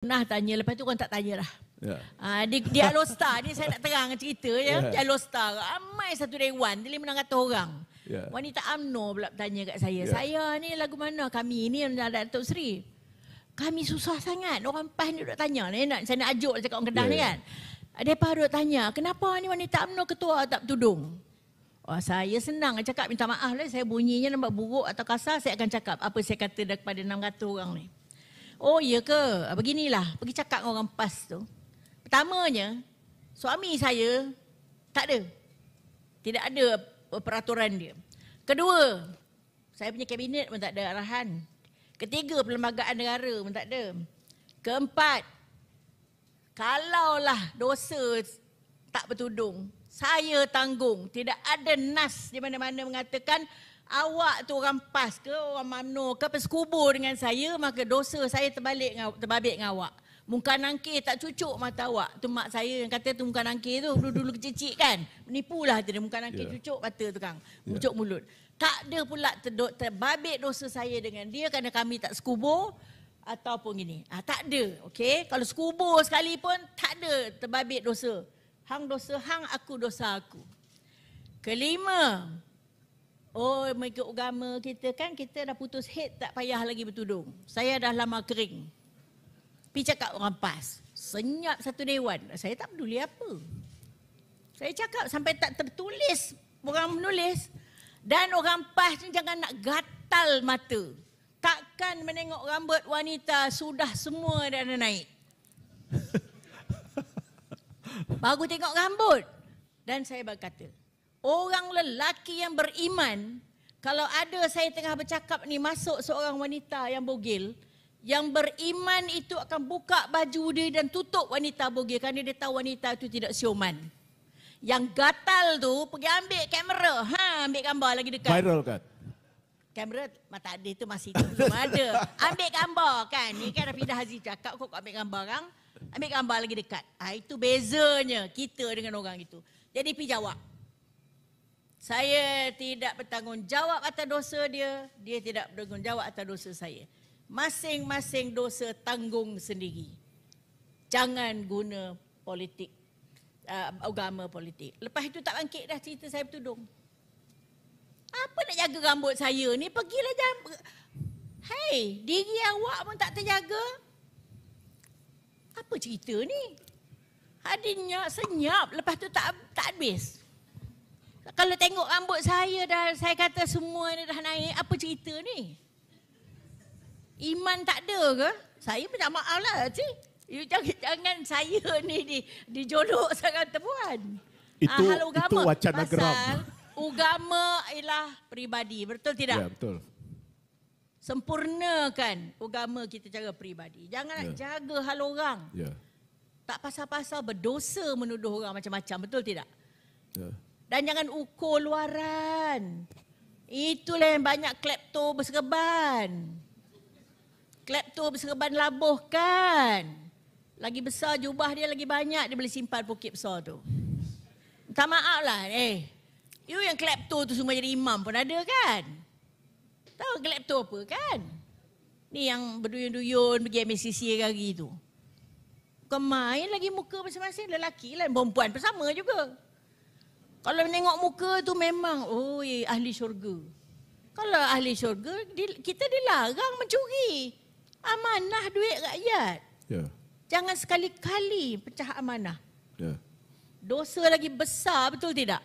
Pernah tanya, lepas tu orang tak tanya lah. Yeah. Ya. Uh, di, di Alostar ni saya nak terang cerita ya. Yeah. Di Alostar, ramai satu dewan, dia lima kata orang. Yeah. Wanita amno pula tanya kat saya, yeah. saya ni lagu mana kami ni yang Datuk Seri? Kami susah sangat, orang PAS ni duduk tanya, ni, nak, saya nak ajuk cakap orang Kedah yeah, ni ya. kan. Yeah. Dia tanya, kenapa ni wanita amno ketua tak tudung? Wah, oh, saya senang cakap minta maaf lah, saya bunyinya nampak buruk atau kasar, saya akan cakap apa saya kata kepada 600 orang ni. Yeah. Oh iya ke? Ah, beginilah, pergi cakap dengan orang PAS tu. Pertamanya, suami saya tak ada. Tidak ada peraturan dia. Kedua, saya punya kabinet pun tak ada arahan. Ketiga, perlembagaan negara pun tak ada. Keempat, kalaulah dosa tak bertudung, saya tanggung. Tidak ada nas di mana-mana mengatakan awak tu orang pas ke orang mamno ke apa dengan saya maka dosa saya terbalik dengan, terbabit dengan awak muka nangkir tak cucuk mata awak tu mak saya yang kata tu muka nangkir tu dulu-dulu kecicik kan menipulah dia muka nangkir yeah. cucuk mata tu kang cucuk ya. yeah. mulut tak ada pula terbabit dosa saya dengan dia kerana kami tak sekubur ataupun gini ah tak ada okey kalau sekubur sekali pun tak ada terbabit dosa hang dosa hang aku dosa aku kelima Oh, mengikut agama kita kan, kita dah putus head tak payah lagi bertudung. Saya dah lama kering. Pergi cakap orang PAS. Senyap satu dewan. Saya tak peduli apa. Saya cakap sampai tak tertulis orang menulis. Dan orang PAS ni jangan nak gatal mata. Takkan menengok rambut wanita sudah semua dah naik. Baru tengok rambut. Dan saya berkata, Orang lelaki yang beriman, kalau ada saya tengah bercakap ni masuk seorang wanita yang bogil, yang beriman itu akan buka baju dia dan tutup wanita bogil kerana dia tahu wanita itu tidak sioman. Yang gatal tu pergi ambil kamera, ha ambil gambar lagi dekat. Viral kan? Kamera mata dia itu masih itu, belum ada. Ambil gambar kan. Ini kan Rafidah Haji cakap kau ambil gambar kan. Ambil gambar lagi dekat. Ha, itu bezanya kita dengan orang itu. Jadi pi jawab. Saya tidak bertanggungjawab atas dosa dia, dia tidak bertanggungjawab atas dosa saya. Masing-masing dosa tanggung sendiri. Jangan guna politik, uh, agama politik. Lepas itu tak bangkit dah cerita saya bertudung. Apa nak jaga rambut saya ni? Pergilah jam. Hei, diri awak pun tak terjaga. Apa cerita ni? Hadinya senyap, lepas tu tak tak habis kalau tengok rambut saya dah saya kata semua ni dah naik apa cerita ni iman tak ada ke saya minta maaf lah cik you jangan, jangan saya ni di dijodoh sangat tuan itu ah, itu wacana geram Ugama ialah peribadi betul tidak ya betul sempurnakan agama kita jaga peribadi jangan ya. jaga hal orang ya tak pasal-pasal berdosa menuduh orang macam-macam betul tidak ya dan jangan ukur luaran. Itulah yang banyak klepto berserban. Klepto berserban labuh kan. Lagi besar jubah dia lagi banyak dia boleh simpan poket besar tu. Tak maaf lah. Eh, you yang klepto tu semua jadi imam pun ada kan? Tahu klepto apa kan? Ni yang berduyun-duyun pergi MCC hari tu. Kau main lagi muka masing-masing lelaki lah. Perempuan pun sama juga. Kalau tengok muka tu memang oi oh, ahli syurga. Kalau ahli syurga kita dilarang mencuri. Amanah duit rakyat. Ya. Jangan sekali-kali pecah amanah. Ya. Dosa lagi besar betul tidak?